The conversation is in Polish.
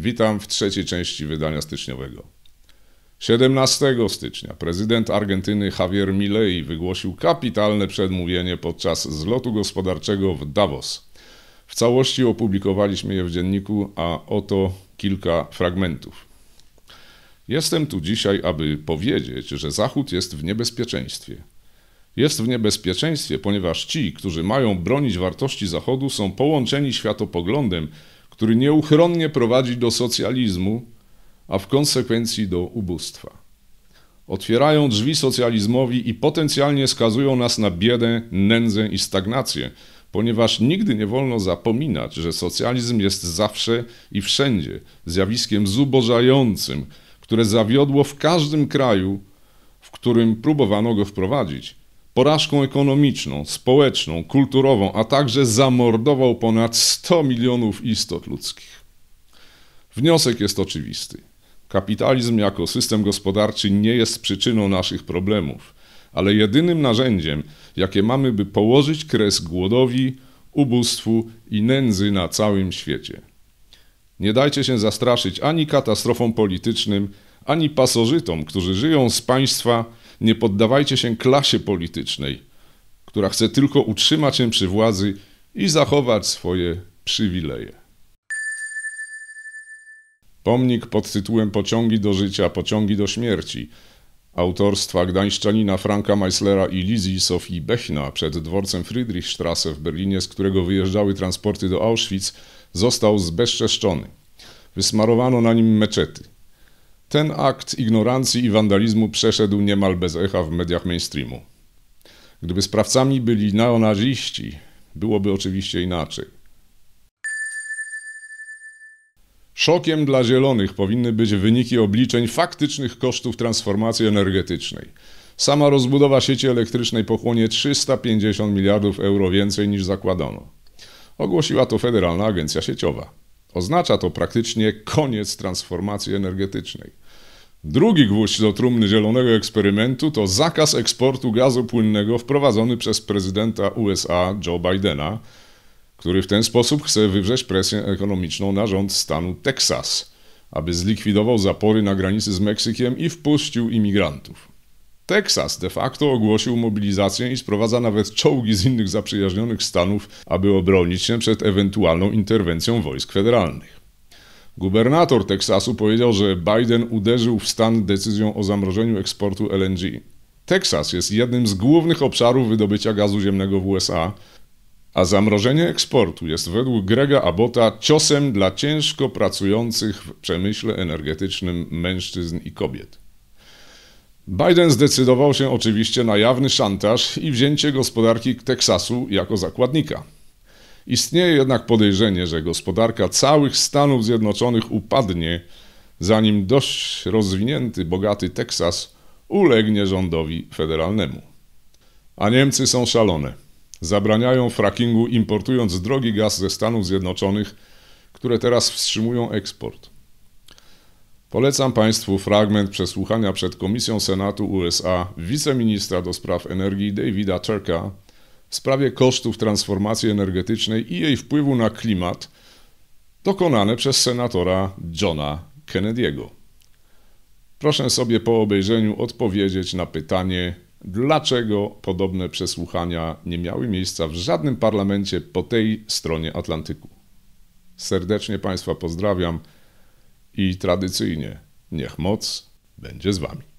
Witam w trzeciej części wydania styczniowego. 17 stycznia prezydent Argentyny Javier Milei wygłosił kapitalne przedmówienie podczas zlotu gospodarczego w Davos. W całości opublikowaliśmy je w dzienniku, a oto kilka fragmentów. Jestem tu dzisiaj, aby powiedzieć, że Zachód jest w niebezpieczeństwie. Jest w niebezpieczeństwie, ponieważ ci, którzy mają bronić wartości Zachodu, są połączeni światopoglądem, który nieuchronnie prowadzi do socjalizmu, a w konsekwencji do ubóstwa. Otwierają drzwi socjalizmowi i potencjalnie skazują nas na biedę, nędzę i stagnację, ponieważ nigdy nie wolno zapominać, że socjalizm jest zawsze i wszędzie zjawiskiem zubożającym, które zawiodło w każdym kraju, w którym próbowano go wprowadzić porażką ekonomiczną, społeczną, kulturową, a także zamordował ponad 100 milionów istot ludzkich. Wniosek jest oczywisty. Kapitalizm jako system gospodarczy nie jest przyczyną naszych problemów, ale jedynym narzędziem, jakie mamy, by położyć kres głodowi, ubóstwu i nędzy na całym świecie. Nie dajcie się zastraszyć ani katastrofom politycznym, ani pasożytom, którzy żyją z państwa, nie poddawajcie się klasie politycznej, która chce tylko utrzymać się przy władzy i zachować swoje przywileje. Pomnik pod tytułem Pociągi do życia, pociągi do śmierci autorstwa gdańszczanina Franka Meislera i Lizji Sofii Bechna przed dworcem Friedrichstrasse w Berlinie, z którego wyjeżdżały transporty do Auschwitz, został zbezczeszczony. Wysmarowano na nim meczety. Ten akt ignorancji i wandalizmu przeszedł niemal bez echa w mediach mainstreamu. Gdyby sprawcami byli neonaziści, byłoby oczywiście inaczej. Szokiem dla zielonych powinny być wyniki obliczeń faktycznych kosztów transformacji energetycznej. Sama rozbudowa sieci elektrycznej pochłonie 350 miliardów euro więcej niż zakładano. Ogłosiła to Federalna Agencja Sieciowa. Oznacza to praktycznie koniec transformacji energetycznej. Drugi gwóźdź do trumny zielonego eksperymentu to zakaz eksportu gazu płynnego wprowadzony przez prezydenta USA Joe Bidena, który w ten sposób chce wywrzeć presję ekonomiczną na rząd stanu Teksas, aby zlikwidował zapory na granicy z Meksykiem i wpuścił imigrantów. Teksas de facto ogłosił mobilizację i sprowadza nawet czołgi z innych zaprzyjaźnionych stanów, aby obronić się przed ewentualną interwencją wojsk federalnych. Gubernator Teksasu powiedział, że Biden uderzył w stan decyzją o zamrożeniu eksportu LNG. Teksas jest jednym z głównych obszarów wydobycia gazu ziemnego w USA, a zamrożenie eksportu jest według Grega Abota ciosem dla ciężko pracujących w przemyśle energetycznym mężczyzn i kobiet. Biden zdecydował się oczywiście na jawny szantaż i wzięcie gospodarki Teksasu jako zakładnika. Istnieje jednak podejrzenie, że gospodarka całych Stanów Zjednoczonych upadnie, zanim dość rozwinięty, bogaty Teksas ulegnie rządowi federalnemu. A Niemcy są szalone. Zabraniają frackingu, importując drogi gaz ze Stanów Zjednoczonych, które teraz wstrzymują eksport. Polecam Państwu fragment przesłuchania przed Komisją Senatu USA wiceministra do spraw energii Davida Turka w sprawie kosztów transformacji energetycznej i jej wpływu na klimat, dokonane przez senatora Johna Kennedy'ego. Proszę sobie po obejrzeniu odpowiedzieć na pytanie, dlaczego podobne przesłuchania nie miały miejsca w żadnym parlamencie po tej stronie Atlantyku. Serdecznie Państwa pozdrawiam i tradycyjnie niech moc będzie z Wami.